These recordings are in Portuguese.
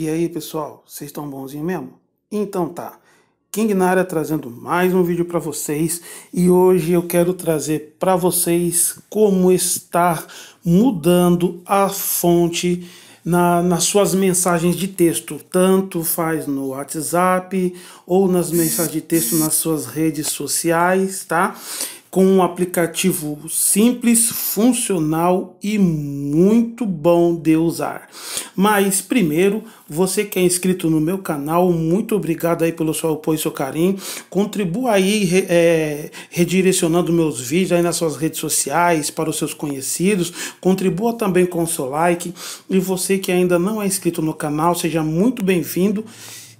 E aí pessoal, vocês estão bonzinhos mesmo? Então tá, King Nara trazendo mais um vídeo para vocês e hoje eu quero trazer para vocês como estar mudando a fonte na, nas suas mensagens de texto, tanto faz no WhatsApp ou nas mensagens de texto nas suas redes sociais, tá? com um aplicativo simples, funcional e muito bom de usar. Mas primeiro, você que é inscrito no meu canal, muito obrigado aí pelo seu apoio e seu carinho. Contribua aí é, redirecionando meus vídeos aí nas suas redes sociais para os seus conhecidos. Contribua também com o seu like. E você que ainda não é inscrito no canal, seja muito bem-vindo.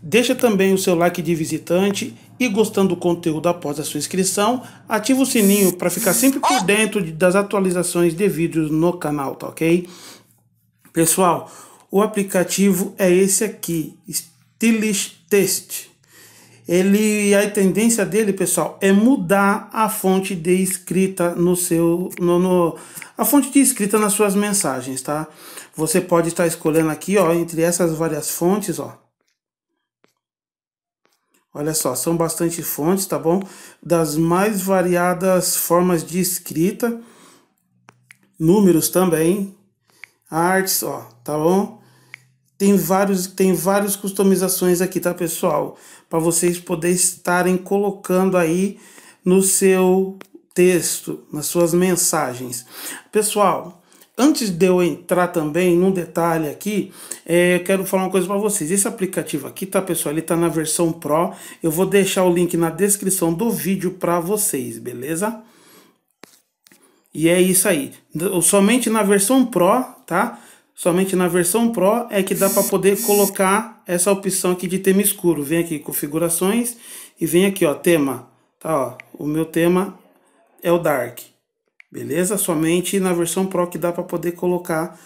Deixa também o seu like de visitante e gostando do conteúdo após a sua inscrição, ativa o sininho para ficar sempre por dentro das atualizações de vídeos no canal, tá ok? Pessoal, o aplicativo é esse aqui, Stylish Test. Ele, a tendência dele, pessoal, é mudar a fonte de escrita no seu, no, no a fonte de escrita nas suas mensagens, tá? Você pode estar escolhendo aqui, ó, entre essas várias fontes, ó Olha só, são bastante fontes, tá bom? Das mais variadas formas de escrita, números também, artes, ó, tá bom? Tem vários, tem várias customizações aqui, tá, pessoal? Para vocês poderem estarem colocando aí no seu texto, nas suas mensagens. Pessoal, Antes de eu entrar também num detalhe aqui, é, eu quero falar uma coisa para vocês. Esse aplicativo aqui, tá pessoal? Ele tá na versão Pro. Eu vou deixar o link na descrição do vídeo para vocês, beleza? E é isso aí. Somente na versão Pro, tá? Somente na versão Pro é que dá para poder colocar essa opção aqui de tema escuro. Vem aqui configurações e vem aqui, ó, tema. Tá, ó. O meu tema é o Dark beleza? Somente na versão Pro que dá para poder colocar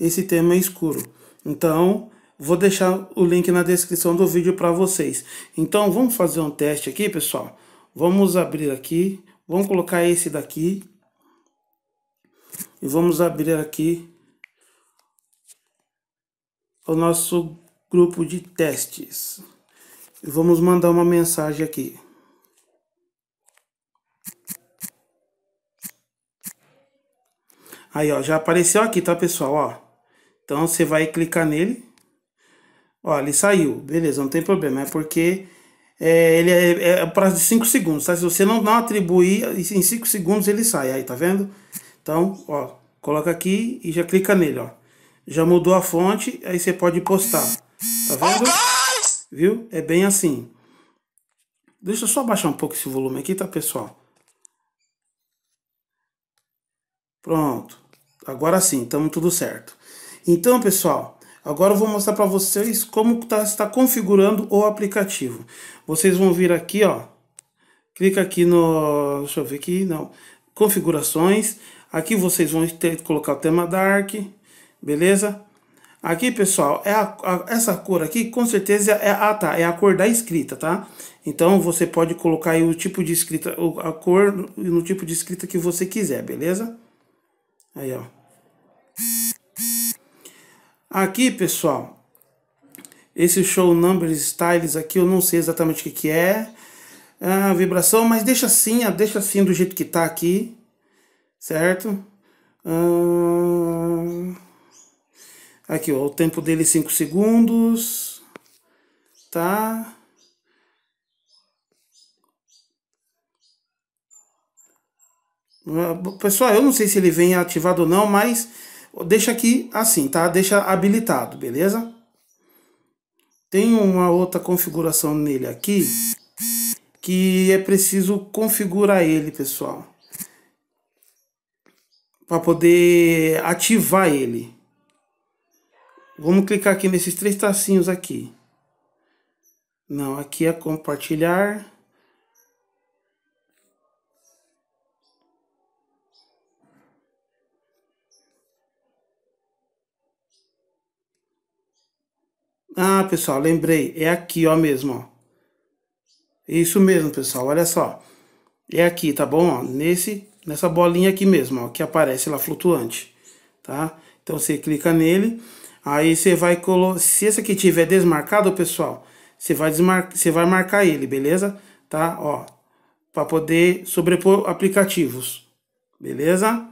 esse tema escuro. Então, vou deixar o link na descrição do vídeo para vocês. Então, vamos fazer um teste aqui, pessoal. Vamos abrir aqui, vamos colocar esse daqui. E vamos abrir aqui o nosso grupo de testes. E vamos mandar uma mensagem aqui. Aí, ó, já apareceu aqui, tá, pessoal? Ó. Então, você vai clicar nele. Ó, ele saiu. Beleza, não tem problema. É porque é, ele é, é, é de 5 segundos, tá? Se você não, não atribuir, em 5 segundos ele sai. Aí, tá vendo? Então, ó, coloca aqui e já clica nele, ó. Já mudou a fonte, aí você pode postar. Tá oh, vendo? Viu? É bem assim. Deixa eu só baixar um pouco esse volume aqui, tá, pessoal? Pronto. Agora sim, estamos tudo certo. Então, pessoal, agora eu vou mostrar para vocês como tá, está configurando o aplicativo. Vocês vão vir aqui, ó. Clica aqui no... Deixa eu ver aqui, não. Configurações. Aqui vocês vão ter, colocar o tema Dark, beleza? Aqui, pessoal, é a, a, essa cor aqui, com certeza, é, ah, tá, é a cor da escrita, tá? Então, você pode colocar o tipo de escrita, a cor no tipo de escrita que você quiser, beleza? Aí, ó. Aqui, pessoal, esse show number styles aqui, eu não sei exatamente o que, que é. A vibração, mas deixa assim, ó, deixa assim do jeito que tá aqui, certo? Aqui, ó, o tempo dele 5 segundos, tá? Ah, pessoal, eu não sei se ele vem ativado ou não, mas deixa aqui assim, tá? Deixa habilitado, beleza? Tem uma outra configuração nele aqui que é preciso configurar ele, pessoal. Para poder ativar ele. Vamos clicar aqui nesses três tracinhos aqui. Não, aqui é compartilhar. pessoal, lembrei, é aqui, ó, mesmo, ó. Isso mesmo, pessoal, olha só. É aqui, tá bom? Ó, nesse, nessa bolinha aqui mesmo, ó, que aparece lá flutuante, tá? Então você clica nele, aí você vai colocar... Se esse aqui tiver desmarcado, pessoal, você vai, desmar... você vai marcar ele, beleza? Tá? Ó, para poder sobrepor aplicativos, beleza?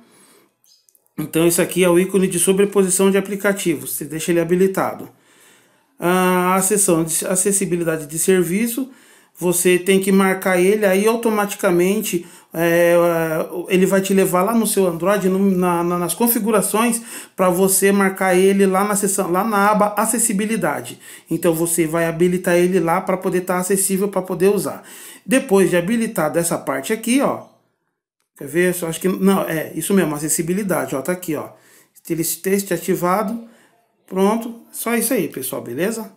Então isso aqui é o ícone de sobreposição de aplicativos, você deixa ele habilitado a seção de acessibilidade de serviço, você tem que marcar ele, aí automaticamente é, é, ele vai te levar lá no seu Android, no, na, na, nas configurações, para você marcar ele lá na seção, lá na aba acessibilidade. Então você vai habilitar ele lá para poder estar tá acessível para poder usar. Depois de habilitado essa parte aqui, ó. Quer ver? Acho que. Não, é isso mesmo, acessibilidade, ó. Tá aqui, ó. Esse texto ativado Pronto, só isso aí, pessoal, beleza?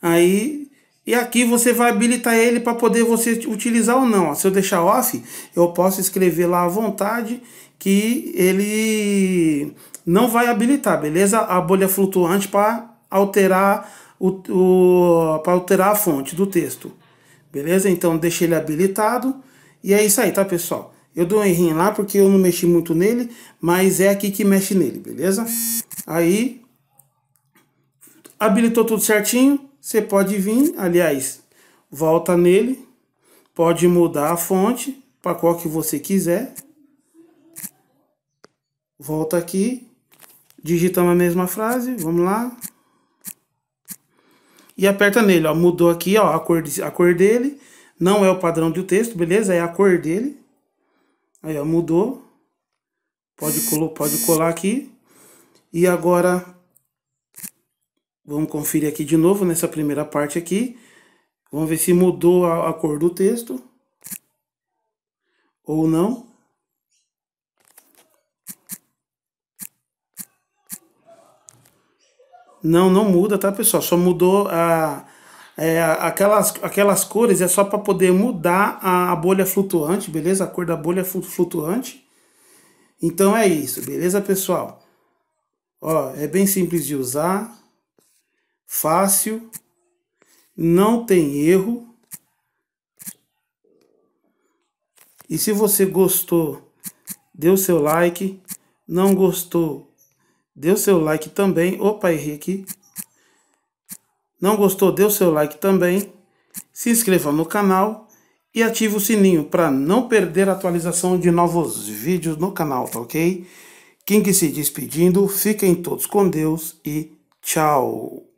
Aí, e aqui você vai habilitar ele para poder você utilizar ou não. Se eu deixar off, eu posso escrever lá à vontade que ele não vai habilitar, beleza? A bolha flutuante para alterar o, o para alterar a fonte do texto. Beleza? Então deixa ele habilitado e é isso aí, tá, pessoal? Eu dou um errinho lá porque eu não mexi muito nele, mas é aqui que mexe nele, beleza? Aí, habilitou tudo certinho, você pode vir, aliás, volta nele, pode mudar a fonte para qual que você quiser. Volta aqui, digitamos a mesma frase, vamos lá. E aperta nele, ó, mudou aqui ó, a, cor, a cor dele, não é o padrão do texto, beleza? É a cor dele. Aí, ó, mudou. Pode, colo pode colar aqui. E agora, vamos conferir aqui de novo nessa primeira parte aqui. Vamos ver se mudou a, a cor do texto. Ou não. Não, não muda, tá, pessoal? Só mudou a, é, aquelas, aquelas cores é só para poder mudar a, a bolha flutuante, beleza? A cor da bolha flutuante. Então é isso, beleza, pessoal? Ó, é bem simples de usar, fácil, não tem erro. E se você gostou, dê o seu like. Não gostou, dê o seu like também. Opa, errei aqui. Não gostou? Dê o seu like também. Se inscreva no canal e ative o sininho para não perder a atualização de novos vídeos no canal, tá ok? Quem que se despedindo, fiquem todos com Deus e tchau!